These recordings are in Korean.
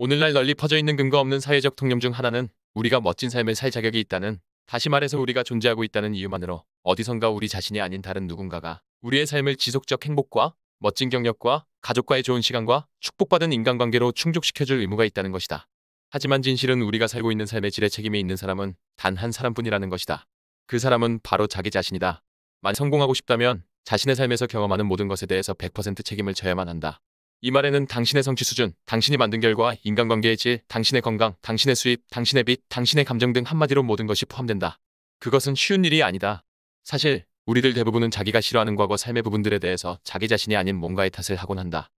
오늘날 널리 퍼져 있는 근거 없는 사회적 통념 중 하나는 우리가 멋진 삶을 살 자격이 있다는 다시 말해서 우리가 존재하고 있다는 이유만으로 어디선가 우리 자신이 아닌 다른 누군가가 우리의 삶을 지속적 행복과 멋진 경력과 가족과의 좋은 시간과 축복받은 인간관계로 충족시켜줄 의무가 있다는 것이다. 하지만 진실은 우리가 살고 있는 삶의 질에 책임이 있는 사람은 단 한 사람뿐이라는 것이다. 그 사람은 바로 자기 자신이다. 만 성공하고 싶다면 자신의 삶에서 경험하는 모든 것에 대해서 100% 책임을 져야만 한다. 이 말에는 당신의 성취 수준, 당신이 만든 결과, 인간관계의 질, 당신의 건강, 당신의 수입, 당신의 빚, 당신의 감정 등 한마디로 모든 것이 포함된다. 그것은 쉬운 일이 아니다. 사실 우리들 대부분은 자기가 싫어하는 과거 삶의 부분들에 대해서 자기 자신이 아닌 뭔가의 탓을 하곤 한다.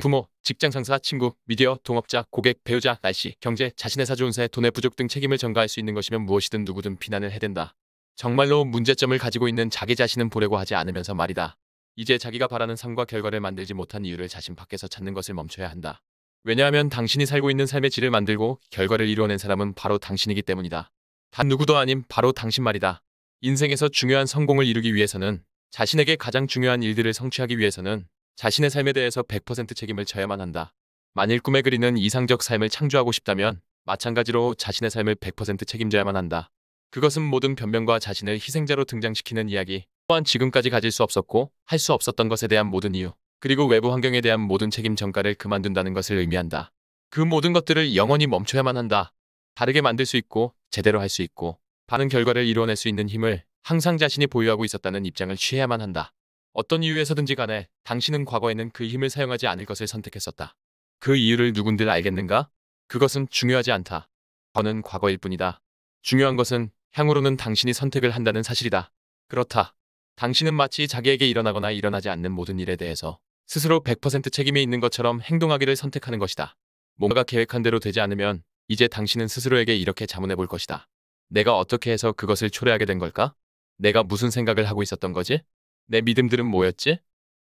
부모, 직장 상사, 친구, 미디어, 동업자, 고객, 배우자, 날씨, 경제, 자신의 사주운세, 돈의 부족 등 책임을 전가할 수 있는 것이면 무엇이든 누구든 비난을 해댄다. 정말로 문제점을 가지고 있는 자기 자신은 보려고 하지 않으면서 말이다. 이제 자기가 바라는 삶과 결과를 만들지 못한 이유를 자신 밖에서 찾는 것을 멈춰야 한다. 왜냐하면 당신이 살고 있는 삶의 질을 만들고 결과를 이루어낸 사람은 바로 당신이기 때문이다. 단 누구도 아님 바로 당신 말이다. 인생에서 중요한 성공을 이루기 위해서는 자신에게 가장 중요한 일들을 성취하기 위해서는 자신의 삶에 대해서 100% 책임을 져야만 한다. 만일 꿈에 그리는 이상적 삶을 창조하고 싶다면 마찬가지로 자신의 삶을 100% 책임져야만 한다. 그것은 모든 변명과 자신을 희생자로 등장시키는 이야기, 또한 지금까지 가질 수 없었고 할 수 없었던 것에 대한 모든 이유 그리고 외부 환경에 대한 모든 책임 전가를 그만둔다는 것을 의미한다. 그 모든 것들을 영원히 멈춰야만 한다. 다르게 만들 수 있고 제대로 할 수 있고 반른 결과를 이루어낼수 있는 힘을 항상 자신이 보유하고 있었다는 입장을 취해야만 한다. 어떤 이유에서든지 간에 당신은 과거에는 그 힘을 사용하지 않을 것을 선택했었다. 그 이유를 누군들 알겠는가? 그것은 중요하지 않다. 더는 과거일 뿐이다. 중요한 것은 향후로는 당신이 선택을 한다는 사실이다. 그렇다. 당신은 마치 자기에게 일어나거나 일어나지 않는 모든 일에 대해서 스스로 100% 책임이 있는 것처럼 행동하기를 선택하는 것이다. 뭔가 계획한 대로 되지 않으면 이제 당신은 스스로에게 이렇게 자문해 볼 것이다. 내가 어떻게 해서 그것을 초래하게 된 걸까? 내가 무슨 생각을 하고 있었던 거지? 내 믿음들은 뭐였지?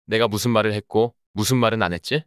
내가 무슨 말을 했고 무슨 말은 안 했지?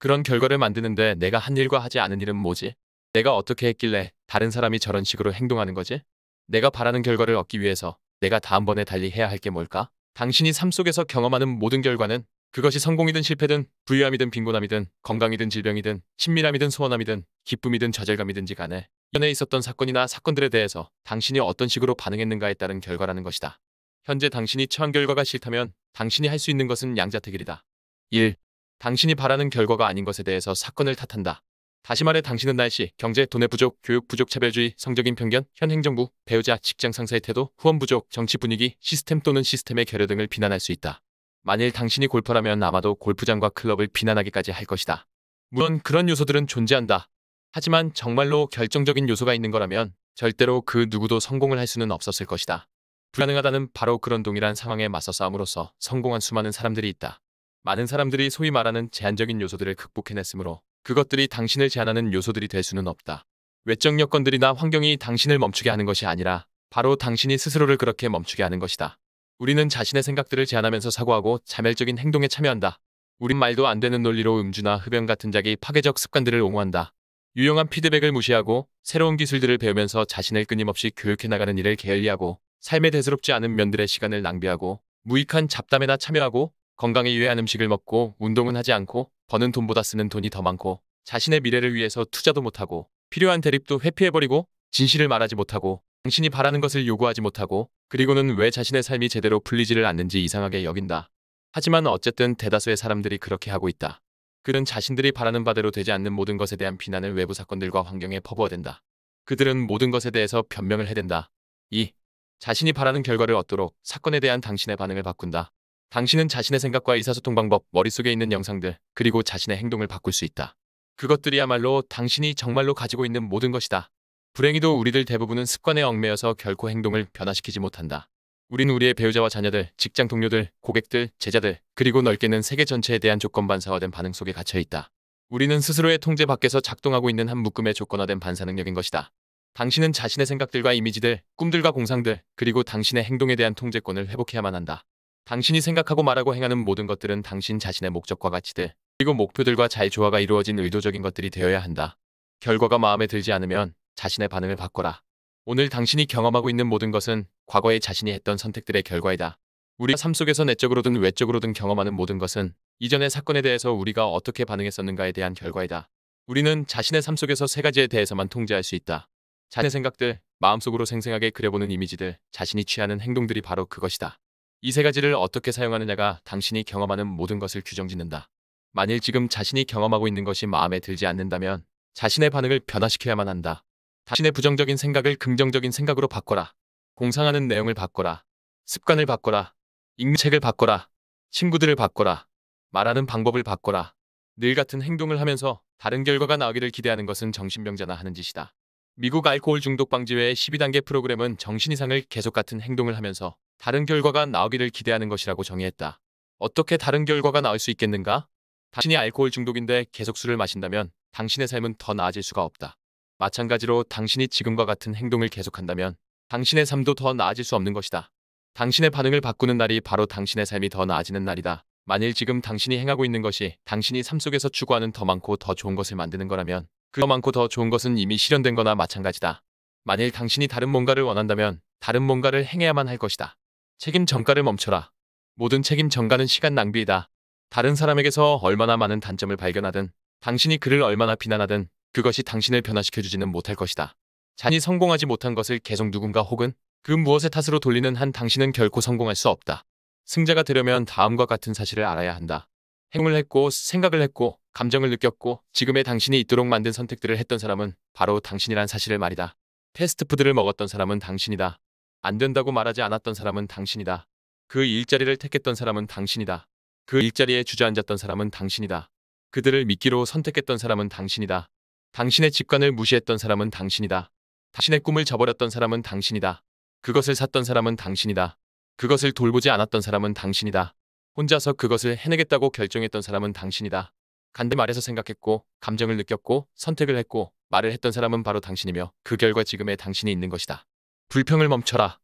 그런 결과를 만드는데 내가 한 일과 하지 않은 일은 뭐지? 내가 어떻게 했길래 다른 사람이 저런 식으로 행동하는 거지? 내가 바라는 결과를 얻기 위해서 내가 다음번에 달리 해야 할 게 뭘까? 당신이 삶 속에서 경험하는 모든 결과는 그것이 성공이든 실패든 부유함이든 빈곤함이든 건강이든 질병이든 친밀함이든 소원함이든 기쁨이든 좌절감이든지 간에 연에 있었던 사건이나 사건들에 대해서 당신이 어떤 식으로 반응했는가에 따른 결과라는 것이다. 현재 당신이 처한 결과가 싫다면 당신이 할 수 있는 것은 양자택일이다. 1. 당신이 바라는 결과가 아닌 것에 대해서 사건을 탓한다. 다시 말해 당신은 날씨, 경제, 돈의 부족, 교육 부족, 차별주의, 성적인 편견, 현 행정부, 배우자, 직장 상사의 태도, 후원 부족, 정치 분위기, 시스템 또는 시스템의 결여 등을 비난할 수 있다. 만일 당신이 골퍼라면 아마도 골프장과 클럽을 비난하기까지 할 것이다. 물론 그런 요소들은 존재한다. 하지만 정말로 결정적인 요소가 있는 거라면 절대로 그 누구도 성공을 할 수는 없었을 것이다. 불가능하다는 바로 그런 동일한 상황에 맞서 싸움으로써 성공한 수많은 사람들이 있다. 많은 사람들이 소위 말하는 제한적인 요소들을 극복해냈으므로 그것들이 당신을 제한하는 요소들이 될 수는 없다. 외적 여건들이나 환경이 당신을 멈추게 하는 것이 아니라 바로 당신이 스스로를 그렇게 멈추게 하는 것이다. 우리는 자신의 생각들을 제한하면서 사고하고 자멸적인 행동에 참여한다. 우린 말도 안 되는 논리로 음주나 흡연 같은 자기 파괴적 습관들을 옹호한다. 유용한 피드백을 무시하고 새로운 기술들을 배우면서 자신을 끊임없이 교육해 나가는 일을 게을리하고 삶에 대수롭지 않은 면들의 시간을 낭비하고 무익한 잡담에나 참여하고 건강에 유해한 음식을 먹고 운동은 하지 않고 버는 돈보다 쓰는 돈이 더 많고 자신의 미래를 위해서 투자도 못하고 필요한 대립도 회피해버리고 진실을 말하지 못하고 당신이 바라는 것을 요구하지 못하고 그리고는 왜 자신의 삶이 제대로 풀리지를 않는지 이상하게 여긴다. 하지만 어쨌든 대다수의 사람들이 그렇게 하고 있다. 그는 자신들이 바라는 바대로 되지 않는 모든 것에 대한 비난을 외부 사건들과 환경에 퍼부어댄다. 그들은 모든 것에 대해서 변명을 해댄다. 2. 자신이 바라는 결과를 얻도록 사건에 대한 당신의 반응을 바꾼다. 당신은 자신의 생각과 의사소통 방법, 머릿속에 있는 영상들, 그리고 자신의 행동을 바꿀 수 있다. 그것들이야말로 당신이 정말로 가지고 있는 모든 것이다. 불행히도 우리들 대부분은 습관에 얽매여서 결코 행동을 변화시키지 못한다. 우린 우리의 배우자와 자녀들, 직장 동료들, 고객들, 제자들, 그리고 넓게는 세계 전체에 대한 조건반사화된 반응 속에 갇혀 있다. 우리는 스스로의 통제 밖에서 작동하고 있는 한 묶음의 조건화된 반사능력인 것이다. 당신은 자신의 생각들과 이미지들, 꿈들과 공상들, 그리고 당신의 행동에 대한 통제권을 회복해야만 한다. 당신이 생각하고 말하고 행하는 모든 것들은 당신 자신의 목적과 가치들, 그리고 목표들과 잘 조화가 이루어진 의도적인 것들이 되어야 한다. 결과가 마음에 들지 않으면 자신의 반응을 바꿔라. 오늘 당신이 경험하고 있는 모든 것은 과거에 자신이 했던 선택들의 결과이다. 우리 삶 속에서 내적으로든 외적으로든 경험하는 모든 것은 이전의 사건에 대해서 우리가 어떻게 반응했었는가에 대한 결과이다. 우리는 자신의 삶 속에서 세 가지에 대해서만 통제할 수 있다. 자신의 생각들, 마음속으로 생생하게 그려보는 이미지들, 자신이 취하는 행동들이 바로 그것이다. 이세 가지를 어떻게 사용하느냐가 당신이 경험하는 모든 것을 규정짓는다. 만일 지금 자신이 경험하고 있는 것이 마음에 들지 않는다면 자신의 반응을 변화시켜야만 한다. 자신의 부정적인 생각을 긍정적인 생각으로 바꿔라. 공상하는 내용을 바꿔라. 습관을 바꿔라. 읽는 책을 바꿔라. 친구들을 바꿔라. 말하는 방법을 바꿔라. 늘 같은 행동을 하면서 다른 결과가 나오기를 기대하는 것은 정신병자나 하는 짓이다. 미국 알코올 중독 방지회의 12단계 프로그램은 정신 이상을 계속 같은 행동을 하면서 다른 결과가 나오기를 기대하는 것이라고 정의했다. 어떻게 다른 결과가 나올 수 있겠는가? 당신이 알코올 중독인데 계속 술을 마신다면 당신의 삶은 더 나아질 수가 없다. 마찬가지로 당신이 지금과 같은 행동을 계속한다면 당신의 삶도 더 나아질 수 없는 것이다. 당신의 반응을 바꾸는 날이 바로 당신의 삶이 더 나아지는 날이다. 만일 지금 당신이 행하고 있는 것이 당신이 삶 속에서 추구하는 더 많고 더 좋은 것을 만드는 거라면 그 더 많고 더 좋은 것은 이미 실현된 거나 마찬가지다. 만일 당신이 다른 뭔가를 원한다면 다른 뭔가를 행해야만 할 것이다. 책임 전가를 멈춰라. 모든 책임 전가는 시간 낭비이다. 다른 사람에게서 얼마나 많은 단점을 발견하든 당신이 그를 얼마나 비난하든 그것이 당신을 변화시켜주지는 못할 것이다. 잔이 성공하지 못한 것을 계속 누군가 혹은 그 무엇의 탓으로 돌리는 한 당신은 결코 성공할 수 없다. 승자가 되려면 다음과 같은 사실을 알아야 한다. 행동을 했고 생각을 했고 감정을 느꼈고 지금의 당신이 있도록 만든 선택들을 했던 사람은 바로 당신이란 사실을 말이다. 패스트푸드를 먹었던 사람은 당신이다. 안 된다고 말하지 않았던 사람은 당신이다. 그 일자리를 택했던 사람은 당신이다. 그 일자리에 주저앉았던 사람은 당신이다. 그들을 미끼로 선택했던 사람은 당신이다. 당신의 직관을 무시했던 사람은 당신이다. 당신의 꿈을 저버렸던 사람은 당신이다. 그것을 샀던 사람은 당신이다. 그것을 돌보지 않았던 사람은 당신이다. 혼자서 그것을 해내겠다고 결정했던 사람은 당신이다. 간대 말해서 생각했고 감정을 느꼈고 선택을 했고 말을 했던 사람은 바로 당신이며 그 결과 지금의 당신이 있는 것이다. 불평을 멈춰라.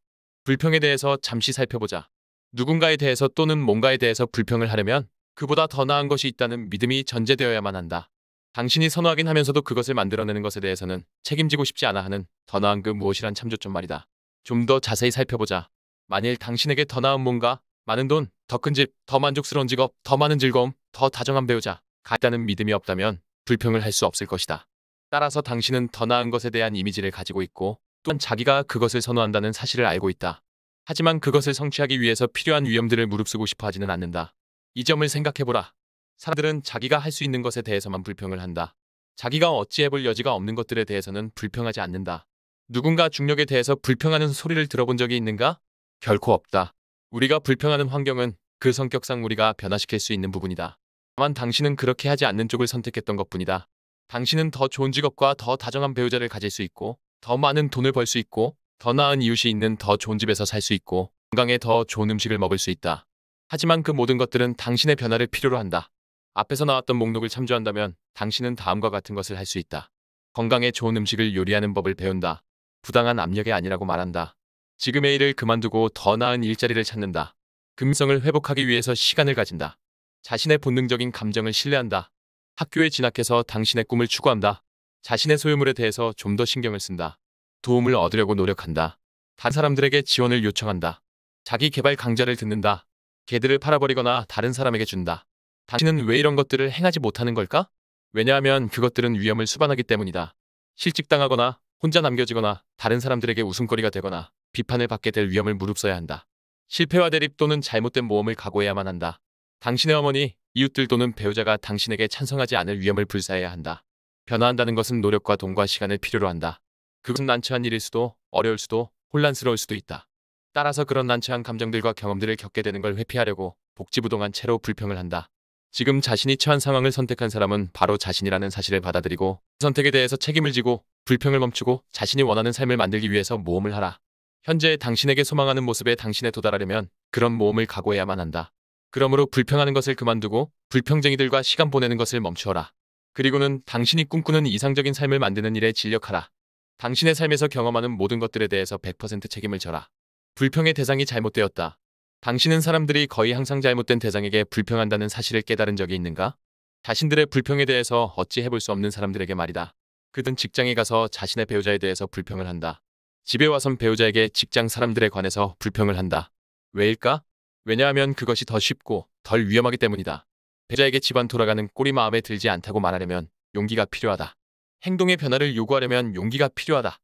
불평에 대해서 잠시 살펴보자. 누군가에 대해서 또는 뭔가에 대해서 불평을 하려면 그보다 더 나은 것이 있다는 믿음이 전제되어야만 한다. 당신이 선호하긴 하면서도 그것을 만들어내는 것에 대해서는 책임지고 싶지 않아 하는 더 나은 그 무엇이란 참조점 말이다. 좀 더 자세히 살펴보자. 만일 당신에게 더 나은 뭔가, 많은 돈, 더 큰 집, 더 만족스러운 직업, 더 많은 즐거움, 더 다정한 배우자, 같다는 믿음이 없다면 불평을 할 수 없을 것이다. 따라서 당신은 더 나은 것에 대한 이미지를 가지고 있고 또한 자기가 그것을 선호한다는 사실을 알고 있다. 하지만 그것을 성취하기 위해서 필요한 위험들을 무릅쓰고 싶어 하지는 않는다. 이 점을 생각해보라. 사람들은 자기가 할 수 있는 것에 대해서만 불평을 한다. 자기가 어찌해볼 여지가 없는 것들에 대해서는 불평하지 않는다. 누군가 중력에 대해서 불평하는 소리를 들어본 적이 있는가? 결코 없다. 우리가 불평하는 환경은 그 성격상 우리가 변화시킬 수 있는 부분이다. 다만 당신은 그렇게 하지 않는 쪽을 선택했던 것뿐이다. 당신은 더 좋은 직업과 더 다정한 배우자를 가질 수 있고 더 많은 돈을 벌 수 있고 더 나은 이웃이 있는 더 좋은 집에서 살 수 있고 건강에 더 좋은 음식을 먹을 수 있다. 하지만 그 모든 것들은 당신의 변화를 필요로 한다. 앞에서 나왔던 목록을 참조한다면 당신은 다음과 같은 것을 할 수 있다. 건강에 좋은 음식을 요리하는 법을 배운다. 부당한 압력이 아니라고 말한다. 지금의 일을 그만두고 더 나은 일자리를 찾는다. 금성을 회복하기 위해서 시간을 가진다. 자신의 본능적인 감정을 신뢰한다. 학교에 진학해서 당신의 꿈을 추구한다. 자신의 소유물에 대해서 좀 더 신경을 쓴다. 도움을 얻으려고 노력한다. 단 사람들에게 지원을 요청한다. 자기 개발 강좌를 듣는다. 개들을 팔아버리거나 다른 사람에게 준다. 당신은 왜 이런 것들을 행하지 못하는 걸까? 왜냐하면 그것들은 위험을 수반하기 때문이다. 실직당하거나 혼자 남겨지거나 다른 사람들에게 웃음거리가 되거나 비판을 받게 될 위험을 무릅써야 한다. 실패와 대립 또는 잘못된 모험을 각오해야만 한다. 당신의 어머니, 이웃들 또는 배우자가 당신에게 찬성하지 않을 위험을 불사해야 한다. 변화한다는 것은 노력과 돈과 시간을 필요로 한다. 그것은 난처한 일일 수도 어려울 수도 혼란스러울 수도 있다. 따라서 그런 난처한 감정들과 경험들을 겪게 되는 걸 회피하려고 복지부동한 채로 불평을 한다. 지금 자신이 처한 상황을 선택한 사람은 바로 자신이라는 사실을 받아들이고 그 선택에 대해서 책임을 지고 불평을 멈추고 자신이 원하는 삶을 만들기 위해서 모험을 하라. 현재 당신에게 소망하는 모습에 당신에 도달하려면 그런 모험을 각오해야만 한다. 그러므로 불평하는 것을 그만두고 불평쟁이들과 시간 보내는 것을 멈추어라. 그리고는 당신이 꿈꾸는 이상적인 삶을 만드는 일에 진력하라. 당신의 삶에서 경험하는 모든 것들에 대해서 100% 책임을 져라. 불평의 대상이 잘못되었다. 당신은 사람들이 거의 항상 잘못된 대상에게 불평한다는 사실을 깨달은 적이 있는가? 자신들의 불평에 대해서 어찌 해볼 수 없는 사람들에게 말이다. 그든 직장에 가서 자신의 배우자에 대해서 불평을 한다. 집에 와선 배우자에게 직장 사람들에 관해서 불평을 한다. 왜일까? 왜냐하면 그것이 더 쉽고 덜 위험하기 때문이다. 배자에게 집안 돌아가는 꼴이 마음에 들지 않다고 말하려면 용기가 필요하다. 행동의 변화를 요구하려면 용기가 필요하다.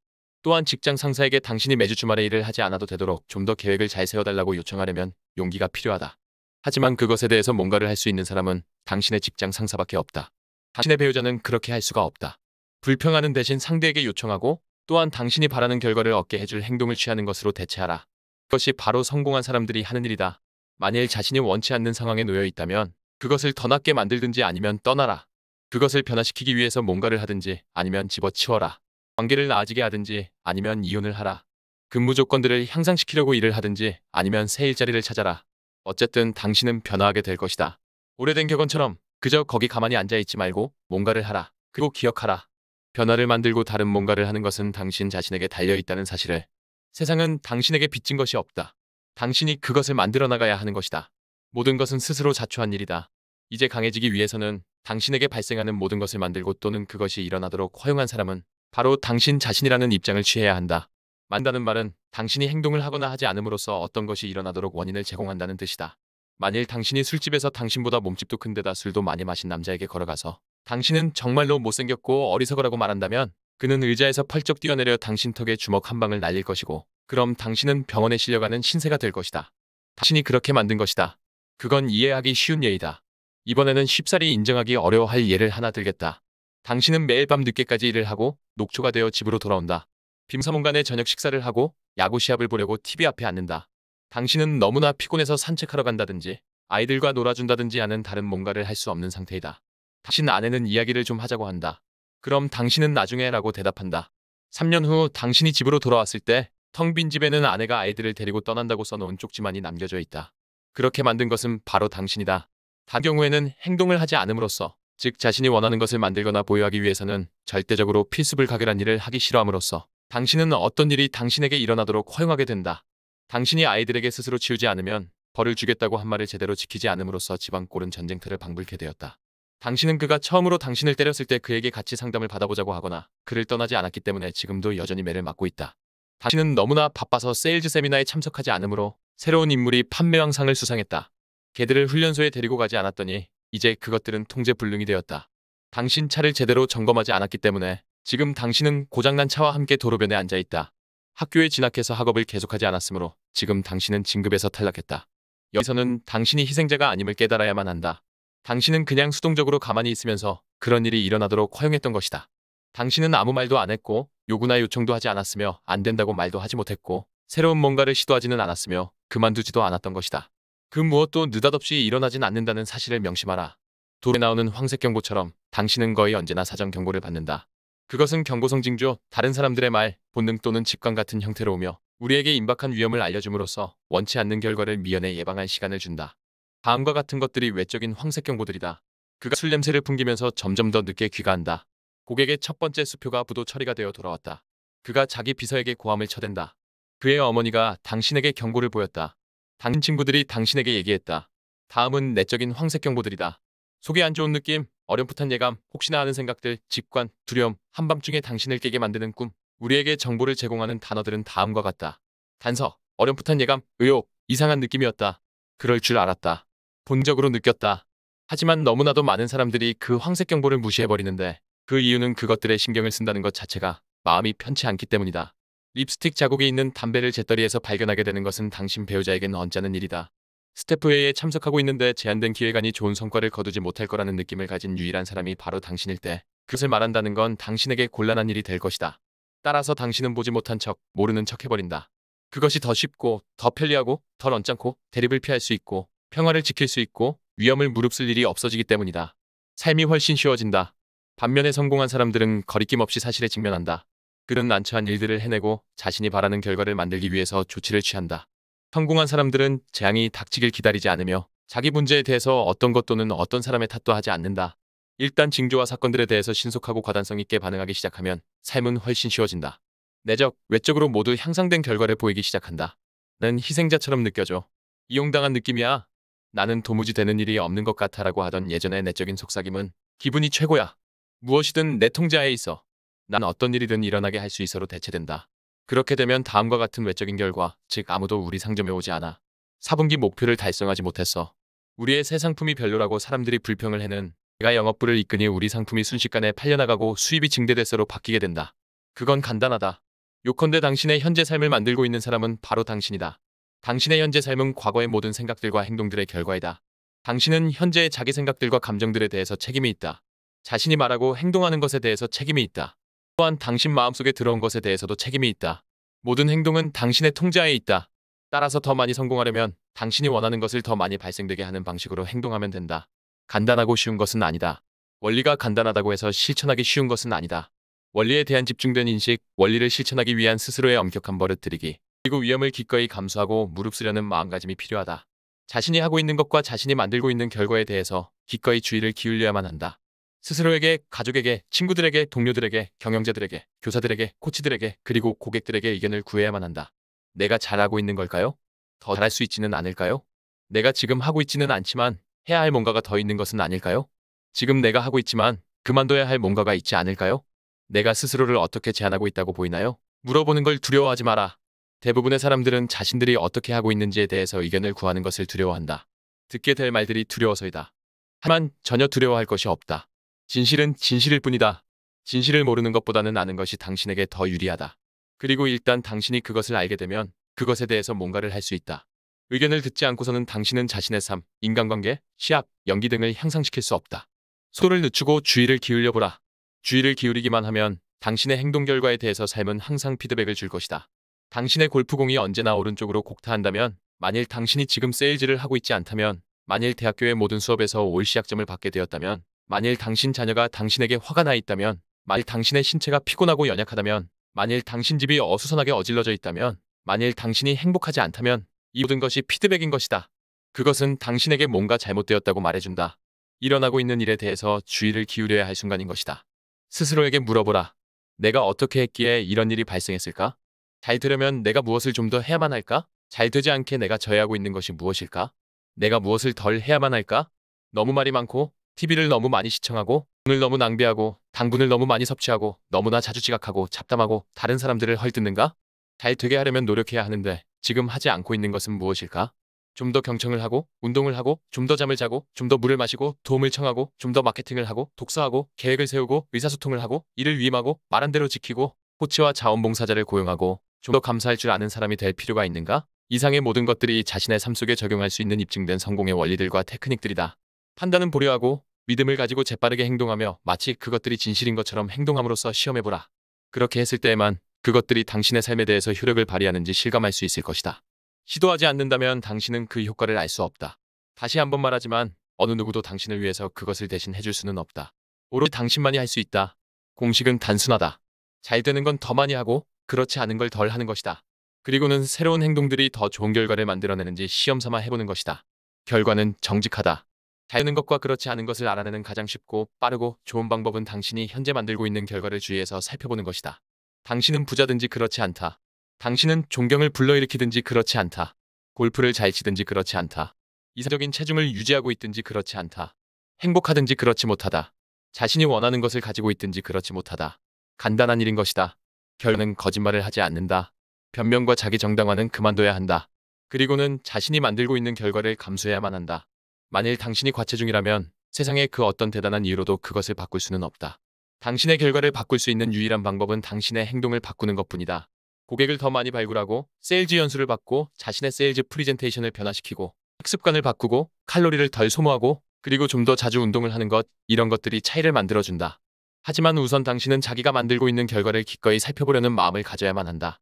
또한 직장 상사에게 당신이 매주 주말에 일을 하지 않아도 되도록 좀 더 계획을 잘 세워달라고 요청하려면 용기가 필요하다. 하지만 그것에 대해서 뭔가를 할 수 있는 사람은 당신의 직장 상사밖에 없다. 당신의 배우자는 그렇게 할 수가 없다. 불평하는 대신 상대에게 요청하고 또한 당신이 바라는 결과를 얻게 해줄 행동을 취하는 것으로 대체하라. 그것이 바로 성공한 사람들이 하는 일이다. 만일 자신이 원치 않는 상황에 놓여 있다면 그것을 더 낫게 만들든지 아니면 떠나라. 그것을 변화시키기 위해서 뭔가를 하든지 아니면 집어치워라. 관계를 나아지게 하든지 아니면 이혼을 하라. 근무 조건들을 향상시키려고 일을 하든지 아니면 새 일자리를 찾아라. 어쨌든 당신은 변화하게 될 것이다. 오래된 격언처럼 그저 거기 가만히 앉아있지 말고 뭔가를 하라. 그리고 기억하라. 변화를 만들고 다른 뭔가를 하는 것은 당신 자신에게 달려있다는 사실을. 세상은 당신에게 빚진 것이 없다. 당신이 그것을 만들어 나가야 하는 것이다. 모든 것은 스스로 자초한 일이다. 이제 강해지기 위해서는 당신에게 발생하는 모든 것을 만들고 또는 그것이 일어나도록 허용한 사람은 바로 당신 자신이라는 입장을 취해야 한다. 만다는 말은 당신이 행동을 하거나 하지 않음으로써 어떤 것이 일어나도록 원인을 제공한다는 뜻이다. 만일 당신이 술집에서 당신보다 몸집도 큰데다 술도 많이 마신 남자에게 걸어가서 당신은 정말로 못생겼고 어리석으라고 말한다면 그는 의자에서 펄쩍 뛰어내려 당신 턱에 주먹 한 방을 날릴 것이고 그럼 당신은 병원에 실려가는 신세가 될 것이다. 당신이 그렇게 만든 것이다. 그건 이해하기 쉬운 예이다. 이번에는 쉽사리 인정하기 어려워할 예를 하나 들겠다. 당신은 매일 밤 늦게까지 일을 하고 녹초가 되어 집으로 돌아온다. 빔사문간에 저녁 식사를 하고 야구 시합을 보려고 TV 앞에 앉는다. 당신은 너무나 피곤해서 산책하러 간다든지 아이들과 놀아준다든지 하는 다른 뭔가를 할 수 없는 상태이다. 당신 아내는 이야기를 좀 하자고 한다. 그럼 당신은 나중에 라고 대답한다. 3년 후 당신이 집으로 돌아왔을 때 텅 빈 집에는 아내가 아이들을 데리고 떠난다고 써놓은 쪽지만이 남겨져 있다. 그렇게 만든 것은 바로 당신이다. 단 경우에는 행동을 하지 않음으로써 즉 자신이 원하는 것을 만들거나 보유하기 위해서는 절대적으로 필수불 가결한 일을 하기 싫어함으로써 당신은 어떤 일이 당신에게 일어나도록 허용하게 된다. 당신이 아이들에게 스스로 치우지 않으면 벌을 주겠다고 한 말을 제대로 지키지 않음으로써 지방골은 전쟁터를 방불케 되었다. 당신은 그가 처음으로 당신을 때렸을 때 그에게 같이 상담을 받아보자고 하거나 그를 떠나지 않았기 때문에 지금도 여전히 매를 맞고 있다. 당신은 너무나 바빠서 세일즈 세미나에 참석하지 않으므로 새로운 인물이 판매왕상을 수상했다. 개들을 훈련소에 데리고 가지 않았더니 이제 그것들은 통제불능이 되었다. 당신 차를 제대로 점검하지 않았기 때문에 지금 당신은 고장난 차와 함께 도로변에 앉아있다. 학교에 진학해서 학업을 계속하지 않았으므로 지금 당신은 진급에서 탈락했다. 여기서는 당신이 희생자가 아님을 깨달아야만 한다. 당신은 그냥 수동적으로 가만히 있으면서 그런 일이 일어나도록 허용했던 것이다. 당신은 아무 말도 안 했고 요구나 요청도 하지 않았으며 안 된다고 말도 하지 못했고 새로운 뭔가를 시도하지는 않았으며 그만두지도 않았던 것이다. 그 무엇도 느닷없이 일어나진 않는다는 사실을 명심하라. 돌에 나오는 황색 경고처럼 당신은 거의 언제나 사전 경고를 받는다. 그것은 경고성 징조, 다른 사람들의 말, 본능 또는 직관 같은 형태로 오며 우리에게 임박한 위험을 알려줌으로써 원치 않는 결과를 미연에 예방할 시간을 준다. 다음과 같은 것들이 외적인 황색 경고들이다. 그가 술 냄새를 풍기면서 점점 더 늦게 귀가한다. 고객의 첫 번째 수표가 부도 처리가 되어 돌아왔다. 그가 자기 비서에게 고함을 쳐댄다. 그의 어머니가 당신에게 경고를 보였다. 당신 친구들이 당신에게 얘기했다. 다음은 내적인 황색 경보들이다. 속이 안 좋은 느낌, 어렴풋한 예감, 혹시나 하는 생각들, 직관, 두려움, 한밤중에 당신을 깨게 만드는 꿈. 우리에게 정보를 제공하는 단어들은 다음과 같다. 단서, 어렴풋한 예감, 의혹, 이상한 느낌이었다. 그럴 줄 알았다. 본적으로 느꼈다. 하지만 너무나도 많은 사람들이 그 황색 경보를 무시해버리는데 그 이유는 그것들의 신경을 쓴다는 것 자체가 마음이 편치 않기 때문이다. 립스틱 자국이 있는 담배를 재떨이에서 발견하게 되는 것은 당신 배우자에겐 언짢은 일이다. 스태프회의에 참석하고 있는데 제한된 기획안이 좋은 성과를 거두지 못할 거라는 느낌을 가진 유일한 사람이 바로 당신일 때 그것을 말한다는 건 당신에게 곤란한 일이 될 것이다. 따라서 당신은 보지 못한 척, 모르는 척 해버린다. 그것이 더 쉽고, 더 편리하고, 덜 언짢고, 대립을 피할 수 있고, 평화를 지킬 수 있고, 위험을 무릅쓸 일이 없어지기 때문이다. 삶이 훨씬 쉬워진다. 반면에 성공한 사람들은 거리낌 없이 사실에 직면한다. 그런 난처한 일들을 해내고 자신이 바라는 결과를 만들기 위해서 조치를 취한다. 성공한 사람들은 재앙이 닥치길 기다리지 않으며 자기 문제에 대해서 어떤 것 또는 어떤 사람의 탓도 하지 않는다. 일단 징조와 사건들에 대해서 신속하고 과단성 있게 반응하기 시작하면 삶은 훨씬 쉬워진다. 내적, 외적으로 모두 향상된 결과를 보이기 시작한다. 난 희생자처럼 느껴져. 이용당한 느낌이야. 나는 도무지 되는 일이 없는 것 같아라고 하던 예전의 내적인 속삭임은 기분이 최고야. 무엇이든 내 통제하에 있어. 난 어떤 일이든 일어나게 할 수 있어로 대체된다. 그렇게 되면 다음과 같은 외적인 결과, 즉 아무도 우리 상점에 오지 않아. 4분기 목표를 달성하지 못했어. 우리의 새 상품이 별로라고 사람들이 불평을 해는 내가 영업부를 이끄니 우리 상품이 순식간에 팔려나가고 수입이 증대돼서로 바뀌게 된다. 그건 간단하다. 요컨대 당신의 현재 삶을 만들고 있는 사람은 바로 당신이다. 당신의 현재 삶은 과거의 모든 생각들과 행동들의 결과이다. 당신은 현재의 자기 생각들과 감정들에 대해서 책임이 있다. 자신이 말하고 행동하는 것에 대해서 책임이 있다. 또한 당신 마음속에 들어온 것에 대해서도 책임이 있다. 모든 행동은 당신의 통제하에 있다. 따라서 더 많이 성공하려면 당신이 원하는 것을 더 많이 발생되게 하는 방식으로 행동하면 된다. 간단하고 쉬운 것은 아니다. 원리가 간단하다고 해서 실천하기 쉬운 것은 아니다. 원리에 대한 집중된 인식, 원리를 실천하기 위한 스스로의 엄격한 버릇 들이기, 그리고 위험을 기꺼이 감수하고 무릅쓰려는 마음가짐이 필요하다. 자신이 하고 있는 것과 자신이 만들고 있는 결과에 대해서 기꺼이 주의를 기울여야만 한다. 스스로에게, 가족에게, 친구들에게, 동료들에게, 경영자들에게, 교사들에게, 코치들에게, 그리고 고객들에게 의견을 구해야만 한다. 내가 잘하고 있는 걸까요? 더 잘할 수 있지는 않을까요? 내가 지금 하고 있지는 않지만 해야 할 뭔가가 더 있는 것은 아닐까요? 지금 내가 하고 있지만 그만둬야 할 뭔가가 있지 않을까요? 내가 스스로를 어떻게 제한하고 있다고 보이나요? 물어보는 걸 두려워하지 마라. 대부분의 사람들은 자신들이 어떻게 하고 있는지에 대해서 의견을 구하는 것을 두려워한다. 듣게 될 말들이 두려워서이다. 하지만 전혀 두려워할 것이 없다. 진실은 진실일 뿐이다. 진실을 모르는 것보다는 아는 것이 당신에게 더 유리하다. 그리고 일단 당신이 그것을 알게 되면 그것에 대해서 뭔가를 할 수 있다. 의견을 듣지 않고서는 당신은 자신의 삶, 인간관계, 시합, 연기 등을 향상시킬 수 없다. 소를 늦추고 주의를 기울여보라. 주의를 기울이기만 하면 당신의 행동 결과에 대해서 삶은 항상 피드백을 줄 것이다. 당신의 골프공이 언제나 오른쪽으로 곡타한다면 만일 당신이 지금 세일즈를 하고 있지 않다면 만일 대학교의 모든 수업에서 올 시약점을 받게 되었다면 만일 당신 자녀가 당신에게 화가 나 있다면, 만일 당신의 신체가 피곤하고 연약하다면, 만일 당신 집이 어수선하게 어질러져 있다면, 만일 당신이 행복하지 않다면 이 모든 것이 피드백인 것이다. 그것은 당신에게 뭔가 잘못되었다고 말해준다. 일어나고 있는 일에 대해서 주의를 기울여야 할 순간인 것이다. 스스로에게 물어보라. 내가 어떻게 했기에 이런 일이 발생했을까? 잘 되려면 내가 무엇을 좀 더 해야만 할까? 잘 되지 않게 내가 저해하고 있는 것이 무엇일까? 내가 무엇을 덜 해야만 할까? 너무 말이 많고 TV를 너무 많이 시청하고 돈을 너무 낭비하고 당분을 너무 많이 섭취하고 너무나 자주 지각하고 잡담하고 다른 사람들을 헐뜯는가? 잘 되게 하려면 노력해야 하는데 지금 하지 않고 있는 것은 무엇일까? 좀 더 경청을 하고 운동을 하고 좀 더 잠을 자고 좀 더 물을 마시고 도움을 청하고 좀 더 마케팅을 하고 독서하고 계획을 세우고 의사소통을 하고 일을 위임하고 말한 대로 지키고 코치와 자원봉사자를 고용하고 좀 더 감사할 줄 아는 사람이 될 필요가 있는가? 이상의 모든 것들이 자신의 삶 속에 적용할 수 있는 입증된 성공의 원리들과 테크닉들이다. 판단은 보류하고 믿음을 가지고 재빠르게 행동하며 마치 그것들이 진실인 것처럼 행동함으로써 시험해보라. 그렇게 했을 때에만 그것들이 당신의 삶에 대해서 효력을 발휘하는지 실감할 수 있을 것이다. 시도하지 않는다면 당신은 그 효과를 알 수 없다. 다시 한번 말하지만 어느 누구도 당신을 위해서 그것을 대신 해줄 수는 없다. 오로 당신만이 할 수 있다. 공식은 단순하다. 잘 되는 건 더 많이 하고 그렇지 않은 걸 덜 하는 것이다. 그리고는 새로운 행동들이 더 좋은 결과를 만들어내는지 시험삼아 해보는 것이다. 결과는 정직하다. 잘되는 것과 그렇지 않은 것을 알아내는 가장 쉽고 빠르고 좋은 방법은 당신이 현재 만들고 있는 결과를 주의해서 살펴보는 것이다. 당신은 부자든지 그렇지 않다. 당신은 존경을 불러일으키든지 그렇지 않다. 골프를 잘 치든지 그렇지 않다. 이상적인 체중을 유지하고 있든지 그렇지 않다. 행복하든지 그렇지 못하다. 자신이 원하는 것을 가지고 있든지 그렇지 못하다. 간단한 일인 것이다. 결론은 거짓말을 하지 않는다. 변명과 자기 정당화는 그만둬야 한다. 그리고는 자신이 만들고 있는 결과를 감수해야만 한다. 만일 당신이 과체중이라면 세상에그 어떤 대단한 이유로도 그것을 바꿀 수는 없다. 당신의 결과를 바꿀 수 있는 유일한 방법은 당신의 행동을 바꾸는 것뿐이다. 고객을 더 많이 발굴하고 세일즈 연수를 받고 자신의 세일즈 프리젠테이션을 변화시키고 학습관을 바꾸고 칼로리를 덜 소모하고 그리고 좀 더 자주 운동을 하는 것 이런 것들이 차이를 만들어준다. 하지만 우선 당신은 자기가 만들고 있는 결과를 기꺼이 살펴보려는 마음을 가져야만 한다.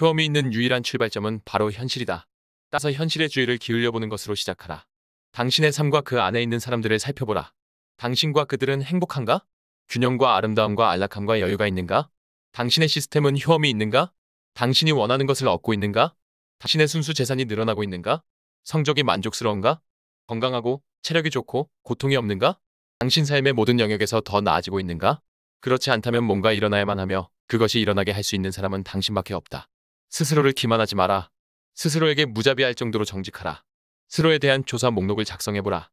효험이 있는 유일한 출발점은 바로 현실이다. 따서 현실의 주의를 기울여보는 것으로 시작하라. 당신의 삶과 그 안에 있는 사람들을 살펴보라. 당신과 그들은 행복한가? 균형과 아름다움과 안락함과 여유가 있는가? 당신의 시스템은 효험이 있는가? 당신이 원하는 것을 얻고 있는가? 당신의 순수 재산이 늘어나고 있는가? 성적이 만족스러운가? 건강하고 체력이 좋고 고통이 없는가? 당신 삶의 모든 영역에서 더 나아지고 있는가? 그렇지 않다면 뭔가 일어나야만 하며 그것이 일어나게 할 수 있는 사람은 당신밖에 없다. 스스로를 기만하지 마라. 스스로에게 무자비할 정도로 정직하라. 스로에 대한 조사 목록을 작성해보라.